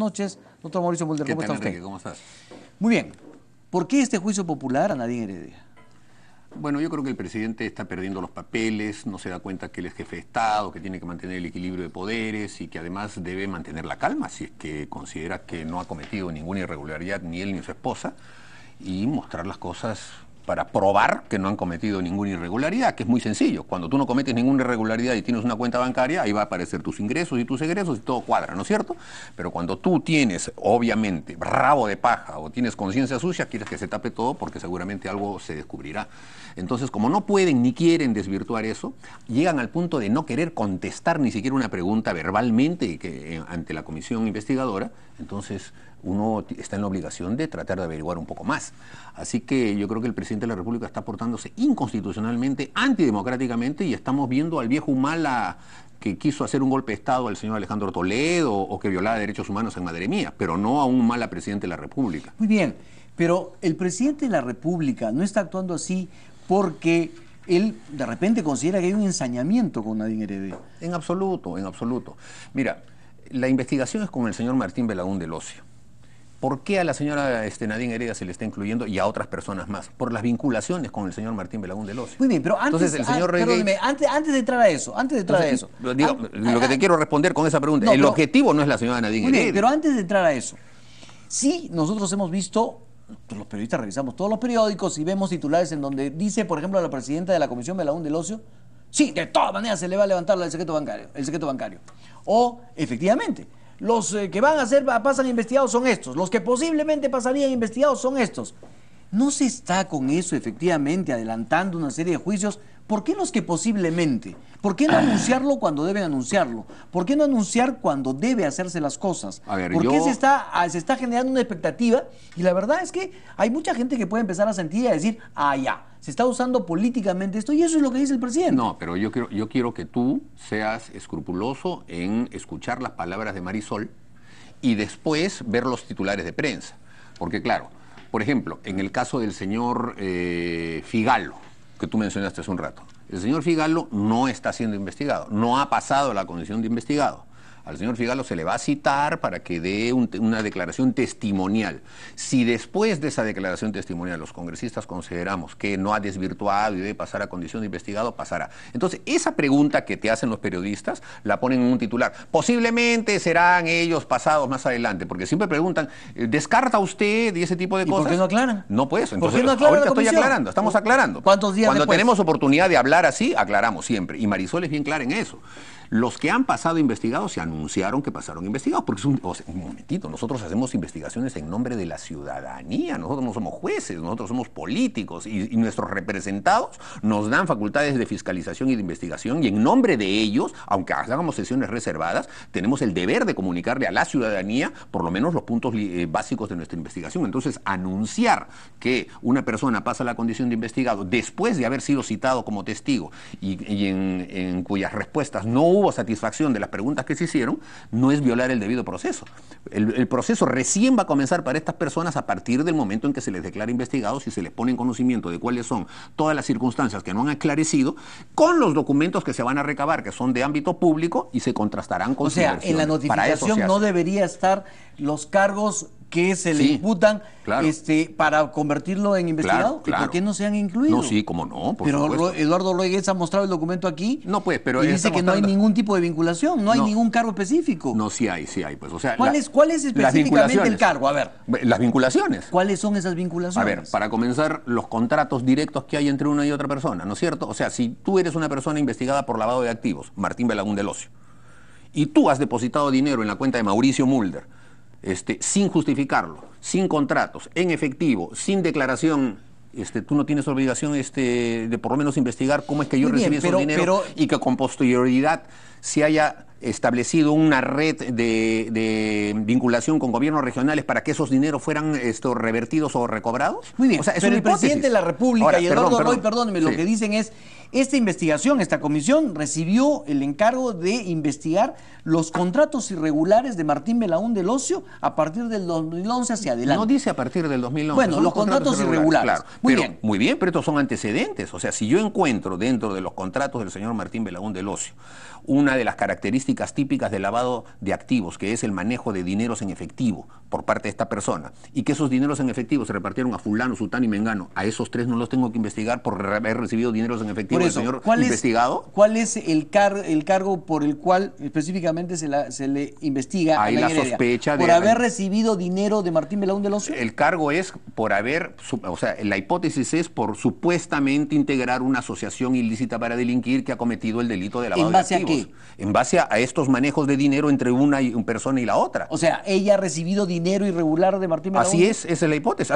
noches, doctor Mauricio Mulder. ¿Cómo está usted? ¿Cómo estás? Muy bien. ¿Por qué este juicio popular a nadie Heredia? Bueno, yo creo que el presidente está perdiendo los papeles, no se da cuenta que él es jefe de Estado, que tiene que mantener el equilibrio de poderes y que además debe mantener la calma si es que considera que no ha cometido ninguna irregularidad ni él ni su esposa y mostrar las cosas para probar que no han cometido ninguna irregularidad, que es muy sencillo. Cuando tú no cometes ninguna irregularidad y tienes una cuenta bancaria, ahí va a aparecer tus ingresos y tus egresos y todo cuadra, ¿no es cierto? Pero cuando tú tienes, obviamente, rabo de paja o tienes conciencia sucia, quieres que se tape todo porque seguramente algo se descubrirá. Entonces, como no pueden ni quieren desvirtuar eso, llegan al punto de no querer contestar ni siquiera una pregunta verbalmente que, eh, ante la comisión investigadora, entonces uno está en la obligación de tratar de averiguar un poco más. Así que yo creo que el presidente de la República está portándose inconstitucionalmente, antidemocráticamente, y estamos viendo al viejo mala que quiso hacer un golpe de Estado al señor Alejandro Toledo o que violaba derechos humanos en Madre Mía, pero no a un mala presidente de la República. Muy bien, pero el presidente de la República no está actuando así porque él de repente considera que hay un ensañamiento con Nadine Heredia. En absoluto, en absoluto. Mira, la investigación es con el señor Martín Belagún del Ocio. ¿Por qué a la señora este, Nadine Hereda se le está incluyendo y a otras personas más? Por las vinculaciones con el señor Martín Belagún del Ocio. Muy bien, pero antes, Entonces, el señor ah, antes, de entrar a eso, antes de entrar a eso. Ah, lo que te ah, quiero responder con esa pregunta, el objetivo no es la señora Nadine muy pero antes de entrar a eso, sí, nosotros hemos visto los periodistas revisamos todos los periódicos y vemos titulares en donde dice, por ejemplo, a la presidenta de la Comisión Belagún del Ocio, sí, de todas maneras se le va a levantar el secreto bancario, el secreto bancario. O, efectivamente, los eh, que van a ser, pasan investigados son estos, los que posiblemente pasarían investigados son estos. ¿No se está con eso efectivamente adelantando una serie de juicios ¿Por qué los que posiblemente? ¿Por qué no ah. anunciarlo cuando debe anunciarlo? ¿Por qué no anunciar cuando debe hacerse las cosas? A ver, ¿Por qué se está, ah, se está generando una expectativa? Y la verdad es que hay mucha gente que puede empezar a sentir y a decir, ah, ya, se está usando políticamente esto y eso es lo que dice el presidente. No, pero yo quiero, yo quiero que tú seas escrupuloso en escuchar las palabras de Marisol y después ver los titulares de prensa. Porque claro, por ejemplo, en el caso del señor eh, Figalo, que tú mencionaste hace un rato. El señor Figalo no está siendo investigado, no ha pasado la condición de investigado al señor Figalo se le va a citar para que dé una declaración testimonial. Si después de esa declaración testimonial los congresistas consideramos que no ha desvirtuado y debe pasar a condición de investigado, pasará. Entonces, esa pregunta que te hacen los periodistas la ponen en un titular. Posiblemente serán ellos pasados más adelante, porque siempre preguntan, eh, ¿descarta usted y ese tipo de cosas? ¿Por qué no aclaran? No, pues. ¿Por qué no estoy aclarando, estamos aclarando. ¿Cuántos días Cuando tenemos oportunidad de hablar así, aclaramos siempre. Y Marisol es bien clara en eso. Los que han pasado investigados se anunciaron que pasaron investigados, porque es un, un momentito, nosotros hacemos investigaciones en nombre de la ciudadanía, nosotros no somos jueces, nosotros somos políticos y, nuestros representados nos dan facultades de fiscalización y de investigación y en nombre de ellos, aunque hagamos sesiones reservadas, tenemos el deber de comunicarle a la ciudadanía por lo menos los puntos eh, básicos de nuestra investigación. Entonces, anunciar que una persona pasa la condición de investigado después de haber sido citado como testigo y, en cuyas respuestas no hubo hubo satisfacción de las preguntas que se hicieron, no es violar el debido proceso. El, proceso recién va a comenzar para estas personas a partir del momento en que se les declara investigados y se les pone en conocimiento de cuáles son todas las circunstancias que no han aclarecido, con los documentos que se van a recabar, que son de ámbito público, y se contrastarán con O sea, en la notificación no debería estar los cargos que se le imputan este, para convertirlo en investigado? ¿Y por qué no se han incluido? No, sí, como no. pero Eduardo Rodríguez ha mostrado el documento aquí. No, pues, pero. Y dice que no hay ningún tipo de vinculación, no, hay ningún cargo específico. No, sí hay, sí hay. Pues, o sea, ¿Cuál, es, específicamente el cargo? A ver. Las vinculaciones. ¿Cuáles son esas vinculaciones? A ver, para comenzar, los contratos directos que hay entre una y otra persona, ¿no es cierto? O sea, si tú eres una persona investigada por lavado de activos, Martín Belagún del Ocio, y tú has depositado dinero en la cuenta de Mauricio Mulder, este, sin justificarlo, sin contratos, en efectivo, sin declaración este, tú no tienes obligación este, de por lo menos investigar cómo es que yo recibí dinero y que con posterioridad se haya establecido una red de, vinculación con gobiernos regionales para que esos dineros fueran revertidos o recobrados. Muy bien, el presidente de la República y Eduardo perdón, Roy, perdónenme, lo que dicen es esta investigación, esta comisión, recibió el encargo de investigar los contratos irregulares de Martín Belaún del Ocio a partir del 2011 hacia adelante. No dice a partir del 2011. Bueno, los, contratos, irregulares. Muy bien. Muy bien, pero estos son antecedentes. O sea, si yo encuentro dentro de los contratos del señor Martín Belaún del Ocio una de las características típicas del lavado de activos, que es el manejo de dineros en efectivo por parte de esta persona, y que esos dineros en efectivo se repartieron a fulano, sutano y mengano, a esos tres no los tengo que investigar por haber recibido dineros en efectivo señor ¿cuál investigado? Es, ¿Cuál es el, cargo por el cual específicamente se, le investiga la sospecha de... ¿Por haber recibido dinero de Martín Belaún de El cargo es por haber, o sea, la hipótesis es por supuestamente integrar una asociación ilícita para delinquir que ha cometido el delito de lavado ¿En base a qué? En base a, estos manejos de dinero entre una, y, persona y la otra. O sea, ella ha recibido dinero irregular de Martín Belaún. Así es, esa es la hipótesis.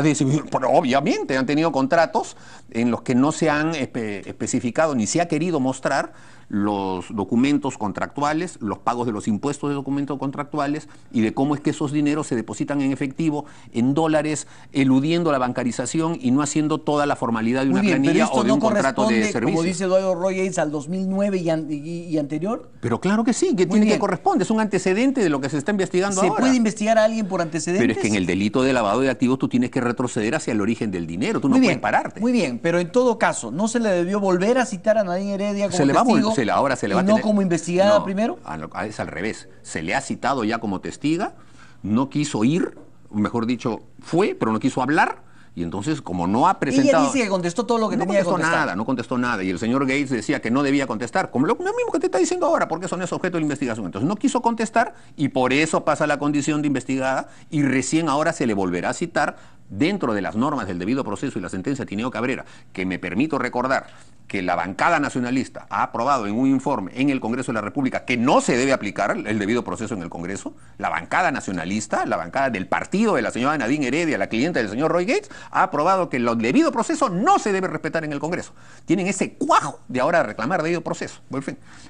obviamente han tenido contratos en los que no se han especificado ni se ha querido mostrar los documentos contractuales, los pagos de los impuestos de documentos contractuales y de cómo es que esos dineros se depositan en efectivo, en dólares, eludiendo la bancarización y no haciendo toda la formalidad de una planilla o de un contrato de servicio. Como dice Eduardo al 2009 y, anterior. Pero claro que sí, que tiene que corresponde, es un antecedente de lo que se está investigando ahora. ¿Se puede investigar a alguien por antecedentes? Pero es que en el delito de lavado de activos tú tienes que retroceder hacia el origen del dinero, tú no puedes pararte. Muy bien, pero en todo caso, ¿no se le debió volver a citar a nadie Heredia como se Le va se se no como investigada primero? Es al revés. Se le ha citado ya como testiga, no quiso ir, mejor dicho, fue, pero no quiso hablar. Y entonces, como no ha presentado... Ella dice que contestó todo lo que tenía que contestar. No contestó nada, no contestó nada. Y el señor Gates decía que no debía contestar. Como lo mismo que te está diciendo ahora, porque eso no es objeto de investigación. Entonces, no quiso contestar y por eso pasa la condición de investigada y recién ahora se le volverá a citar dentro de las normas del debido proceso y la sentencia de Tineo Cabrera, que me permito recordar, que la bancada nacionalista ha aprobado en un informe en el Congreso de la República que no se debe aplicar el debido proceso en el Congreso, la bancada nacionalista, la bancada del partido de la señora Nadine Heredia, la cliente del señor Roy Gates, ha aprobado que el debido proceso no se debe respetar en el Congreso. Tienen ese cuajo de ahora reclamar debido proceso.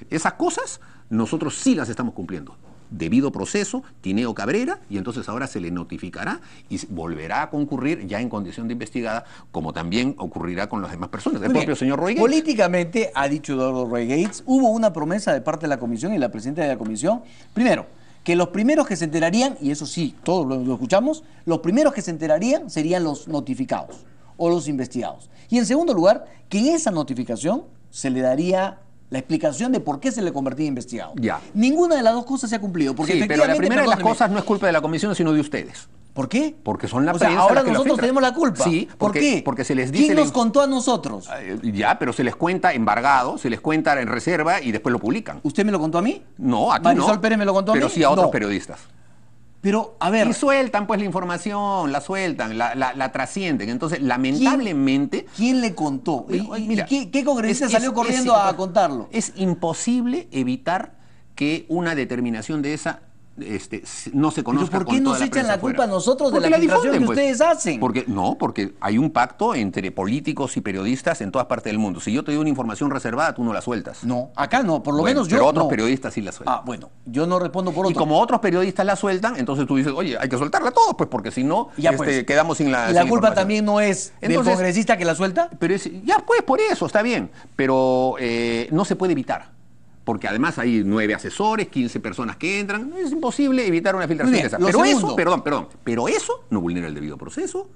esas cosas nosotros sí las estamos cumpliendo debido proceso, Tineo Cabrera, y entonces ahora se le notificará y volverá a concurrir ya en condición de investigada, como también ocurrirá con las demás personas. El propio señor Roy Gates. Políticamente, ha dicho Eduardo Roy Gates, hubo una promesa de parte de la comisión y la presidenta de la comisión. Primero, que los primeros que se enterarían, y eso sí, todos lo, escuchamos, los primeros que se enterarían serían los notificados o los investigados. Y en segundo lugar, que esa notificación se le daría la explicación de por qué se le convertía en investigado. Ya. Ninguna de las dos cosas se ha cumplido. Porque sí, pero la primera de las cosas no es culpa de la comisión, sino de ustedes. ¿Por qué? Porque son la o Ahora nosotros tenemos la culpa. Sí, ¿por qué? Porque se les dice. ¿Quién nos contó a nosotros? Ah, eh, ya, pero se les cuenta embargado, se les cuenta en reserva y después lo publican. ¿Usted me lo contó a mí? No, a ti Pérez me lo contó a pero mí. Pero sí a otros periodistas. Pero, a ver. Y sueltan, pues, la información, la sueltan, la, trascienden. Entonces, lamentablemente. ¿Quién, le contó? ¿Qué, qué congresista salió corriendo a contarlo? Es imposible evitar que una determinación de esa este, no se conoce. ¿Por qué nos echan la, culpa a nosotros de la, difusión que pues. ustedes hacen? Porque, no, porque hay un pacto entre políticos y periodistas en todas partes del mundo. Si yo te doy una información reservada, tú no la sueltas. No, acá no, por lo menos yo. Pero otros periodistas sí la sueltan. Ah, bueno, yo no respondo por otro. Y como otros periodistas la sueltan, entonces tú dices, oye, hay que soltarla todos, pues, porque si no, este, pues. quedamos sin la. ¿Y la culpa también no es del congresista que la suelta? Pero ya, pues, por eso, está bien. Pero eh, no se puede evitar porque además hay nueve asesores, quince personas que entran, es imposible evitar una filtración de esa. Pero eso, perdón, perdón, pero eso no vulnera el debido proceso.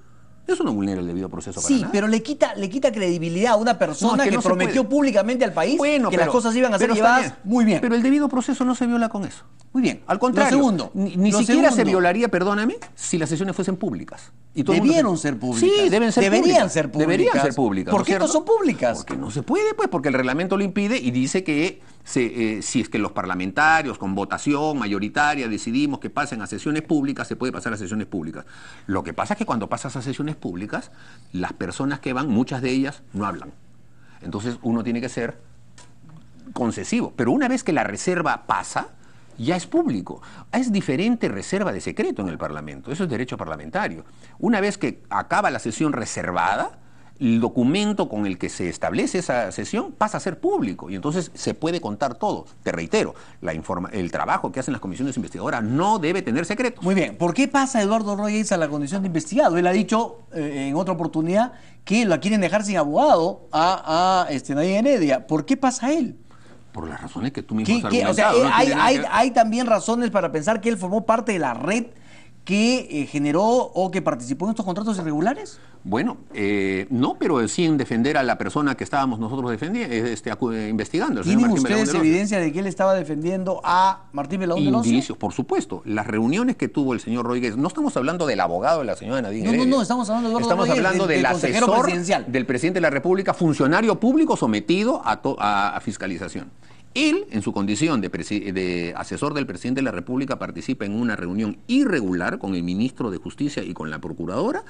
Eso no vulnera el debido proceso. Para sí, pero le quita, le quita credibilidad a una persona que, prometió públicamente al país que las cosas iban a ser llevadas muy bien. Pero el debido proceso no se viola con eso. Muy bien. Al contrario. segundo. Ni, siquiera se violaría, perdóname, si las sesiones fuesen públicas. Y debieron ser públicas. deben ser Deberían públicas. ser públicas. Deberían ser públicas. ¿Por qué no son públicas? Porque no se puede, pues, porque el reglamento lo impide y dice que eh, si es que los parlamentarios con votación mayoritaria decidimos que pasen a sesiones públicas, se puede pasar a sesiones públicas. Lo que pasa es que cuando pasas a sesiones públicas, las personas que van, muchas de ellas, no hablan. Entonces uno tiene que ser concesivo. Pero una vez que la reserva pasa, ya es público. Es diferente reserva de secreto en el Parlamento, eso es derecho parlamentario. Una vez que acaba la sesión reservada, el documento con el que se establece esa sesión pasa a ser público y entonces se puede contar todo. Te reitero, la informa el trabajo que hacen las comisiones investigadoras no debe tener secreto. Muy bien, ¿por qué pasa Eduardo Reyes a la condición de investigado? Él ha dicho eh, en otra oportunidad que la quieren dejar sin abogado a, este, Nadia Heredia. ¿Por qué pasa él? Por las razones que tú mismo has O sea, eh, hay también razones para pensar que él formó parte de la red que eh, generó o que participó en estos contratos irregulares? Bueno, eh, no, pero sin defender a la persona que estábamos nosotros defendiendo, eh, este, investigando. ¿Tienen ustedes evidencia de que él estaba defendiendo a Martín Belaúnde? Indicios, por supuesto. Las reuniones que tuvo el señor Rodríguez, no estamos hablando del abogado de la señora Nadine No, no, no, estamos hablando de Estamos hablando del, asesor del presidente de la República, funcionario público sometido a fiscalización. Él, en su condición de, de, asesor del presidente de la República, participa en una reunión irregular con el ministro de Justicia y con la procuradora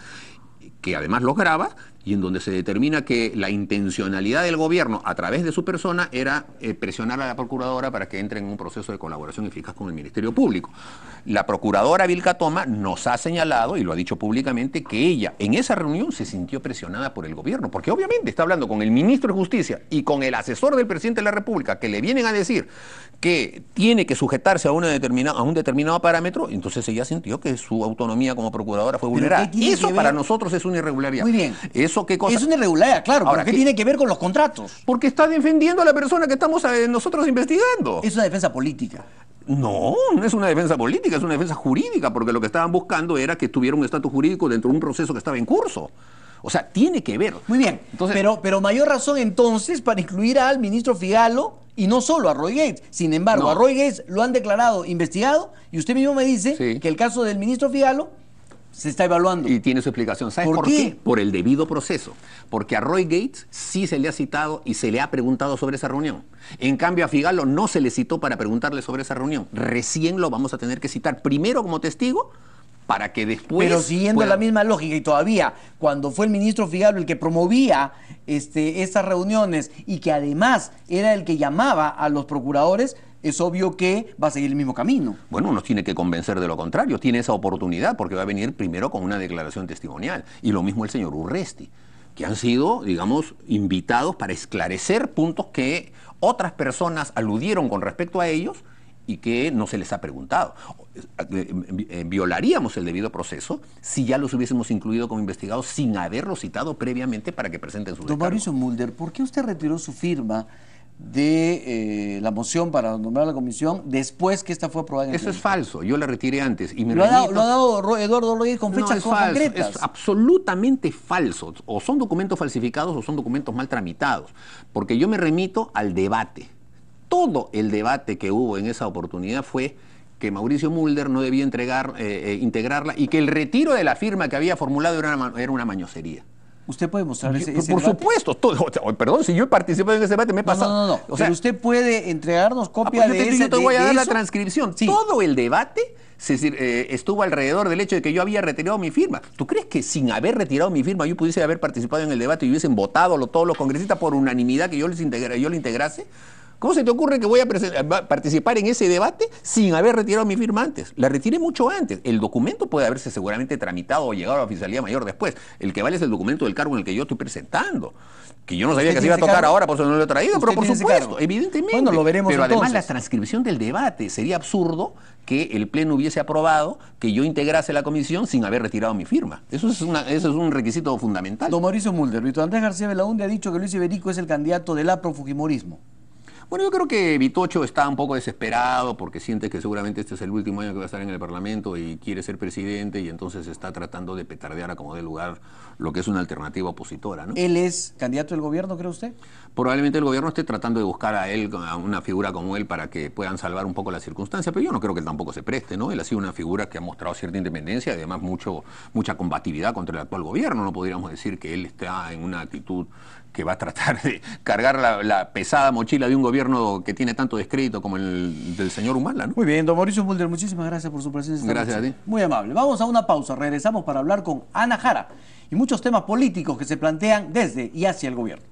que además los graba, y en donde se determina que la intencionalidad del gobierno a través de su persona era eh, presionar a la procuradora para que entre en un proceso de colaboración eficaz con el Ministerio Público. La procuradora Vilca Toma nos ha señalado y lo ha dicho públicamente que ella en esa reunión se sintió presionada por el gobierno, porque obviamente está hablando con el ministro de Justicia y con el asesor del presidente de la República que le vienen a decir que tiene que sujetarse a, una a un determinado parámetro, entonces ella sintió que su autonomía como procuradora fue vulnerada. Eso para nosotros es una irregularidad. Muy bien. ¿Eso qué cosa? Es una irregularidad, claro. Ahora, ¿qué, tiene que ver con los contratos? Porque está defendiendo a la persona que estamos eh, nosotros investigando. Es una defensa política. No, no es una defensa política, es una defensa jurídica, porque lo que estaban buscando era que tuviera un estatus jurídico dentro de un proceso que estaba en curso. O sea, tiene que ver. Muy bien. pero, pero mayor razón entonces para incluir al ministro Figalo y no solo a Roy Gates. Sin embargo, a Roy Gates lo han declarado investigado y usted mismo me dice que el caso del ministro Figalo se está evaluando. Y tiene su explicación. ¿Sabes por, qué? Por el debido proceso. Porque a Roy Gates sí se le ha citado y se le ha preguntado sobre esa reunión. En cambio, a Figalo no se le citó para preguntarle sobre esa reunión. Recién lo vamos a tener que citar primero como testigo para que después. Pero siguiendo la misma lógica y todavía, cuando fue el ministro Figalo el que promovía este, estas reuniones y que además era el que llamaba a los procuradores, es obvio que va a seguir el mismo camino. Bueno, uno tiene que convencer de lo contrario, tiene esa oportunidad porque va a venir primero con una declaración testimonial. Y lo mismo el señor Urresti, que han sido, digamos, invitados para esclarecer puntos que otras personas aludieron con respecto a ellos y que no se les ha preguntado. Eh, violaríamos el debido proceso si ya los hubiésemos incluido como investigados sin haberlos citado previamente para que presenten su Don Mauricio Mulder, ¿por qué usted retiró su firma? de eh, la moción para nombrar la comisión después que esta fue aprobada. Eso es falso, yo la retiré antes. Y me lo, ha dado, Eduardo Rodríguez con fechas concretas. Es absolutamente falso. O son documentos falsificados o son documentos mal tramitados, porque yo me remito al debate. Todo el debate que hubo en esa oportunidad fue que Mauricio Mulder no debía entregar, eh, eh, integrarla y que el retiro de la firma que había formulado era una, era una Usted puede mostrar ese, ese Por supuesto, todo, perdón, si yo he participado en ese debate, me he pasado. No, no, no. O sea, usted puede entregarnos ah, pues copia de pues yo te, Yo voy a dar la transcripción. Todo el debate eh, estuvo alrededor del hecho de que yo había retirado mi firma. ¿Tú crees que sin haber retirado mi firma yo pudiese haber participado en el debate y hubiesen votado todos los congresistas por unanimidad que yo les yo le integrase? ¿Cómo se te ocurre que voy a participar en ese debate sin haber retirado mi firma antes? La retiré mucho antes. El documento puede haberse seguramente tramitado o llegado a la Fiscalía mayor después. El que vale es el documento del cargo en el que yo estoy presentando. Que yo no sabía que se iba a tocar ahora, por eso no lo he traído, pero por supuesto, evidentemente. Bueno, lo veremos Pero además la transcripción del debate sería absurdo que el Pleno hubiese aprobado que yo integrase la comisión sin haber retirado mi firma. Eso es, una, eso es un requisito fundamental. Don Mauricio Mulder, Víctor Andrés García Belaunde ha dicho que Luis Iberico es el candidato del aprofujimorismo. Bueno, yo creo que Vitocho está un poco desesperado porque siente que seguramente este es el último año que va a estar en el Parlamento y quiere ser presidente y entonces está tratando de petardear a como dé lugar lo que es una alternativa opositora. ¿no? ¿Él es candidato del gobierno, cree usted? Probablemente el gobierno esté tratando de buscar a él, a una figura como él, para que puedan salvar un poco la circunstancia, pero yo no creo que él tampoco se preste, ¿no? Él ha sido una figura que ha mostrado cierta independencia y además mucho, mucha combatividad contra el actual gobierno. No podríamos decir que él está en una actitud que va a tratar de cargar la pesada mochila de un gobierno que tiene tanto descrédito como el del señor Humala. Muy bien, don Mauricio Mulder, muchísimas gracias por su presencia. gracias a ti. Muy amable. Vamos a una pausa, regresamos para hablar con Ana Jara y muchos temas políticos que se plantean desde y hacia el gobierno.